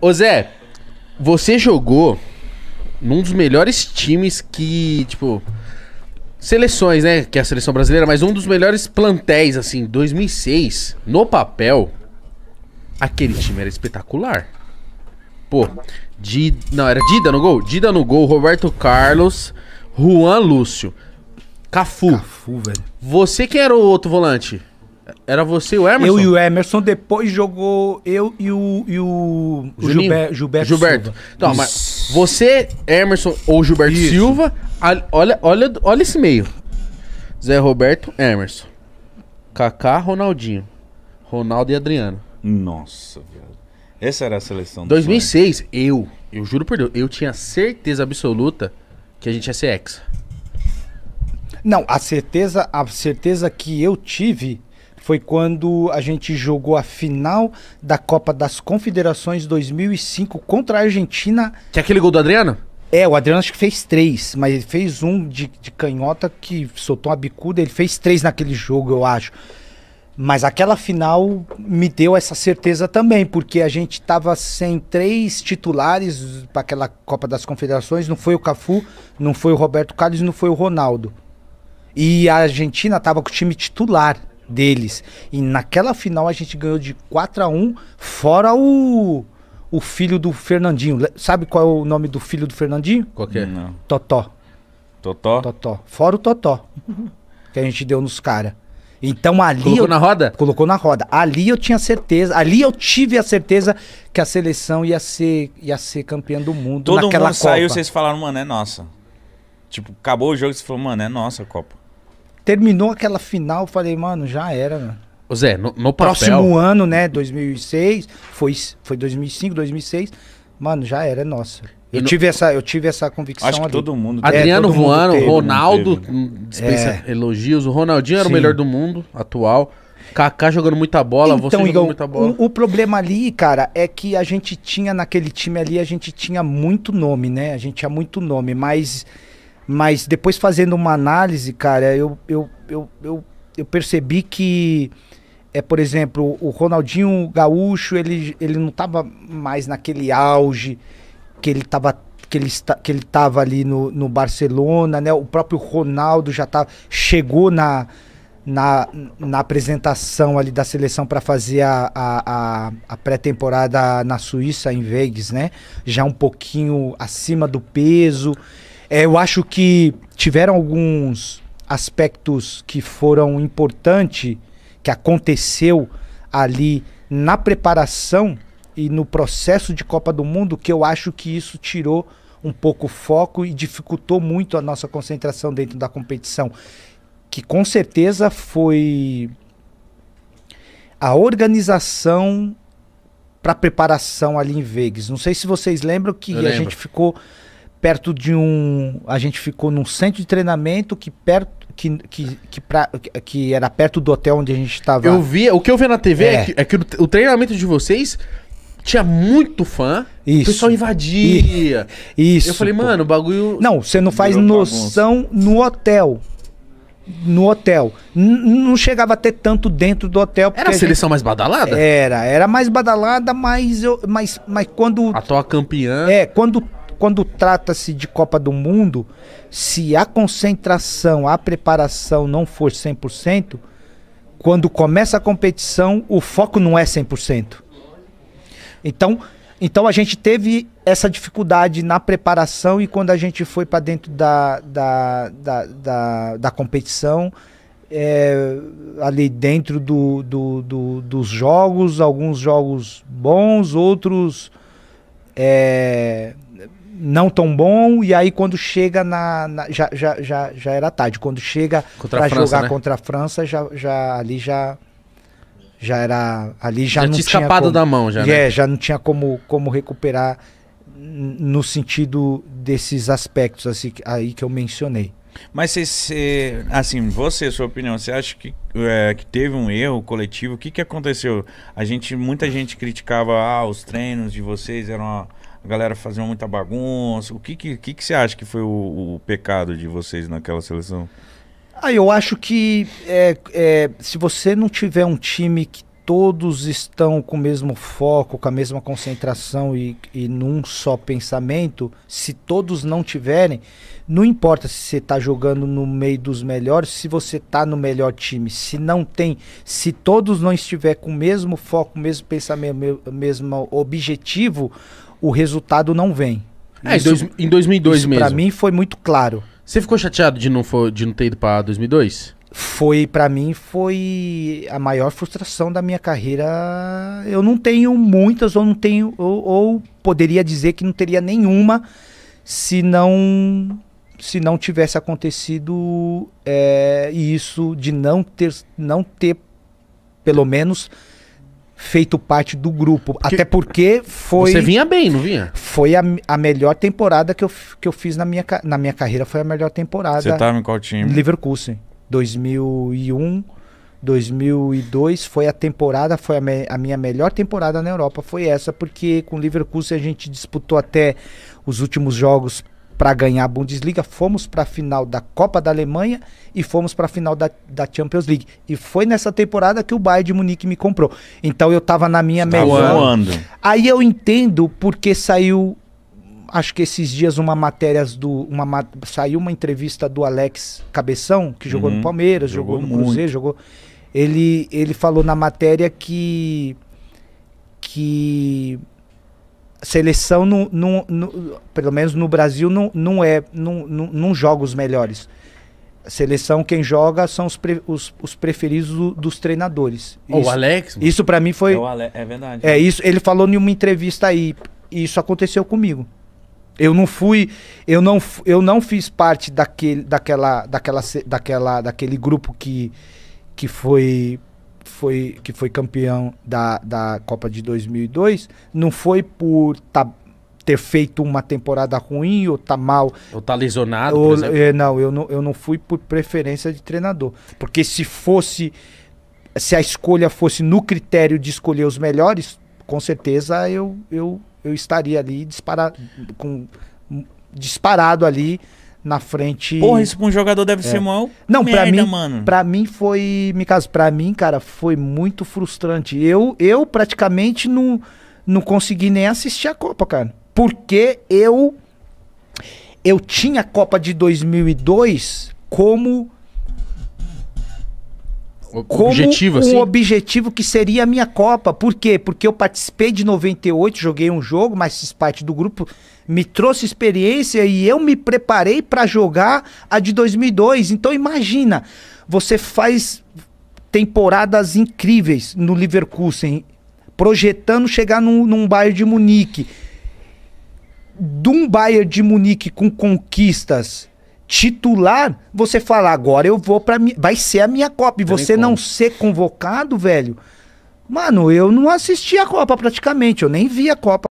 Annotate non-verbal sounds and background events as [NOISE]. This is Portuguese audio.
Ô Zé, você jogou num dos melhores times que, tipo, seleções, né? Que é a seleção brasileira, mas um dos melhores plantéis, assim, 2006, no papel, aquele time era espetacular. Pô, Dida, não, era Dida no gol? Dida no gol, Roberto Carlos, Juan Lúcio, Cafu. Cafu, velho. Você quem era o outro volante? Era você e o Emerson? Eu e o Emerson, depois jogou eu e o, e o, o Gilberto, Gilberto Silva. Então, mas você, Emerson ou Gilberto Isso. Silva, olha, olha, olha esse meio. Zé Roberto, Emerson. Kaká, Ronaldinho. Ronaldo e Adriano. Nossa, velho. Essa era a seleção do 2006, sonho. eu, eu juro por Deus, eu tinha certeza absoluta que a gente ia ser ex. Não, a certeza, a certeza que eu tive foi quando a gente jogou a final da Copa das Confederações 2005 contra a Argentina. Que é aquele gol do Adriano? É, o Adriano acho que fez três, mas ele fez um de, de canhota que soltou uma bicuda, ele fez três naquele jogo, eu acho. Mas aquela final me deu essa certeza também, porque a gente tava sem três titulares para aquela Copa das Confederações, não foi o Cafu, não foi o Roberto Carlos, não foi o Ronaldo. E a Argentina estava com o time titular deles. E naquela final a gente ganhou de 4 a 1 fora o o filho do Fernandinho. Sabe qual é o nome do filho do Fernandinho? qualquer é? Não. Totó. Totó? Totó. Fora o Totó. [LAUGHS] que a gente deu nos caras. Então ali. Colocou eu... na roda? Colocou na roda. Ali eu tinha certeza. Ali eu tive a certeza que a seleção ia ser, ia ser campeã do mundo. Todo naquela mundo Copa. saiu, vocês falaram, mano, é nossa. Tipo, acabou o jogo e você falou, mano, é nossa a Copa terminou aquela final, falei, mano, já era, mano. Ô Zé, no, no papel... Próximo ano, né, 2006, foi, foi 2005, 2006, mano, já era nossa. Eu, tive essa, eu tive essa convicção. Acho que ali. todo mundo. Adriano é, voando, teve, né? Ronaldo teve, né? hum, dispensa é. elogios. O Ronaldinho era Sim. o melhor do mundo atual. Kaká jogando muita bola, então, você jogando Igor, muita bola. O, o, problema ali, cara, é que a gente tinha naquele time ali, a gente tinha muito nome, né? A gente tinha muito nome, mas mas depois fazendo uma análise, cara, eu, eu, eu, eu, eu percebi que é, por exemplo, o Ronaldinho Gaúcho, ele, ele não estava mais naquele auge que ele estava que ele, está, que ele tava ali no, no Barcelona, né? O próprio Ronaldo já tá, chegou na, na, na apresentação ali da seleção para fazer a, a, a, a pré-temporada na Suíça, em Vegas, né? Já um pouquinho acima do peso. É, eu acho que tiveram alguns aspectos que foram importantes, que aconteceu ali na preparação e no processo de Copa do Mundo, que eu acho que isso tirou um pouco o foco e dificultou muito a nossa concentração dentro da competição. Que com certeza foi a organização para preparação ali em Vegas. Não sei se vocês lembram que eu a lembro. gente ficou perto de um. A gente ficou num centro de treinamento que perto. Que, que, que, pra, que era perto do hotel onde a gente estava. Eu vi, o que eu vi na TV é, é que, é que o, treinamento de vocês tinha muito fã. Isso. O pessoal invadia. Isso. Eu falei, pô. mano, o bagulho. Não, você não faz noção no hotel. No hotel. N não chegava a ter tanto dentro do hotel. Era a seleção a gente... mais badalada? Era, era mais badalada, mas, eu, mas, mas quando. tua campeã. É, quando quando trata-se de Copa do Mundo, se a concentração, a preparação não for 100%, quando começa a competição, o foco não é 100%. Então, então a gente teve essa dificuldade na preparação e quando a gente foi para dentro da, da, da, da, da competição, é, ali dentro do, do, do, dos jogos, alguns jogos bons, outros é, não tão bom, e aí quando chega na. na já, já, já, já era tarde. Quando chega para jogar né? contra a França, já, já ali já. Já era. Ali já, já não tinha. escapado como, da mão, já. Né? É, já não tinha como, como recuperar no sentido desses aspectos assim, aí que eu mencionei. Mas se, se, assim, você, sua opinião, você acha que, é, que teve um erro coletivo? O que, que aconteceu? A gente, muita gente criticava ah, os treinos de vocês eram uma, galera fazia muita bagunça. O que, que, que, que você acha que foi o, o, pecado de vocês naquela seleção? Ah, eu acho que é, é, se você não tiver um time que todos estão com o mesmo foco, com a mesma concentração e, e num só pensamento, se todos não tiverem, não importa se você está jogando no meio dos melhores, se você está no melhor time, se não tem, se todos não estiver com o mesmo foco, mesmo pensamento, o mesmo objetivo, o resultado não vem. É, isso, dois, em 2002 isso mesmo. Para mim foi muito claro. Você ficou chateado de não, for, de não ter ido para 2002? Foi, para mim, foi a maior frustração da minha carreira. Eu não tenho muitas, ou não tenho, ou, ou poderia dizer que não teria nenhuma se não se não tivesse acontecido é, isso de não ter não ter pelo menos feito parte do grupo. Porque Até porque foi. Você vinha bem, não vinha? Foi a, a melhor temporada que eu, que eu fiz na minha, na minha carreira. Foi a melhor temporada. Você estava em qual time? sim. 2001, 2002 foi a temporada, foi a, me, a, minha melhor temporada na Europa. Foi essa, porque com o Liverpool a gente disputou até os últimos jogos para ganhar a Bundesliga, fomos para a final da Copa da Alemanha e fomos para a final da, da Champions League. E foi nessa temporada que o Bayern de Munique me comprou. Então eu estava na minha Está melhor. Voando. Aí eu entendo porque saiu acho que esses dias uma matéria do uma saiu uma entrevista do Alex Cabeção, que jogou uhum. no Palmeiras, jogou, jogou no muito. Cruzeiro, jogou ele ele falou na matéria que que seleção, no pelo menos no Brasil, não, não, é, não, não, não joga os melhores. Seleção, quem joga são os, pre, os, os, preferidos do, dos treinadores. Isso, o Alex? Mano. Isso para mim foi. É, Ale, é, verdade. É isso. Ele falou em uma entrevista aí. E isso aconteceu comigo. Eu não fui, eu não, eu não fiz parte daquele, daquela, daquela, daquela, daquele grupo que, que foi foi, que foi campeão da, da Copa de 2002, não foi por tá, ter feito uma temporada ruim ou tá mal. Ou tá lesionado, ou, é, não, eu não, eu não fui por preferência de treinador. Porque se fosse, se a escolha fosse no critério de escolher os melhores, com certeza eu, eu, eu estaria ali disparado, com, disparado ali na frente. Porra, isso pra um jogador deve é. ser mal. Não, merda, pra mim, mano. Pra mim foi. Me caso, pra mim, cara, foi muito frustrante. Eu, eu praticamente não, não consegui nem assistir a Copa, cara. Porque eu. Eu tinha a Copa de 2002 como objetivo, assim? um objetivo que seria a minha Copa. Por quê? Porque eu participei de 98, joguei um jogo, mas fiz parte do grupo, me trouxe experiência e eu me preparei para jogar a de 2002. Então imagina, você faz temporadas incríveis no Leverkusen, projetando chegar num, num Bayern de Munique. De um Bayern de Munique com conquistas titular, você fala, agora eu vou para vai ser a minha Copa. E Tem você não ser convocado, velho. Mano, eu não assisti a Copa praticamente, eu nem vi a Copa.